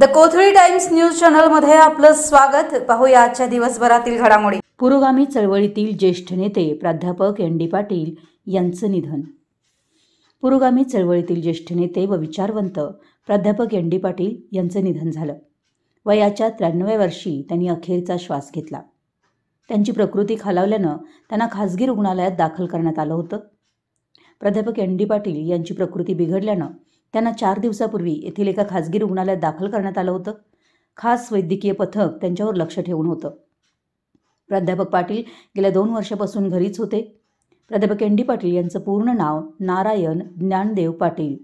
the Kothali Times news channel मध्ये आपलं स्वागत पाहूया आजच्या दिवसभरातील घडामोडी पुरोगामी चळवळीतील ज्येष्ठ नेते प्राध्यापक एन डी पाटील यांचं निधन पुरोगामी चळवळीतील ज्येष्ठ नेते व विचारवंत प्राध्यापक एन डी पाटील यांचं निधन झालं वयाच्या त्र्याण्णव्या वर्षी त्यांनी अखेरचा श्वास घेतला त्यांची प्रकृती खालावल्यानं त्यांना खासगी रुग्णालयात दाखल करण्यात आलं होतं प्राध्यापक एन डी पाटील यांची प्रकृती बिघडल्यानं त्यांना चार दिवसापूर्वी येथील एका खासगी रुग्णालयात दाखल करण्यात आलं होतं खास वैद्यकीय पथक त्यांच्यावर लक्ष ठेवून होतं प्राध्यापक पाटील गेल्या दोन वर्षापासून घरीच होते प्राध्यापक एन डी पाटील यांचं पूर्ण नाव नारायण ज्ञानदेव पाटील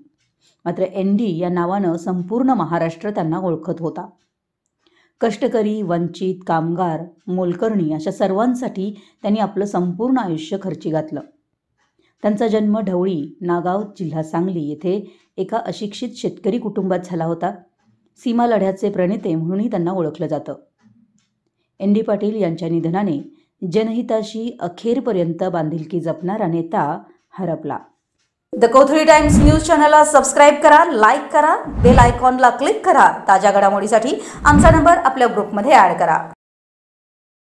मात्र एन डी या नावानं संपूर्ण महाराष्ट्र त्यांना ओळखत होता कष्टकरी वंचित कामगार मोलकर्णी अशा सर्वांसाठी त्यांनी आपलं संपूर्ण आयुष्य खर्ची घातलं त्यांचा जन्म ढवळी नागाव जिल्हा सांगली येथे एका अशिक्षित शेतकरी कुटुंबात झाला होता सीमा लढ्याचे प्रणेते म्हणूनही त्यांना ओळखलं जातं एन डी पाटील यांच्या निधनाने जनहिताशी अखेरपर्यंत बांधिलकी जपणारा नेता हरपला द कोथळी टाइम्स न्यूज चॅनलला सबस्क्राईब करा लाईक करा बेल आयकॉनला क्लिक करा ताज्या घडामोडीसाठी आमचा नंबर आपल्या ग्रुपमध्ये ॲड करा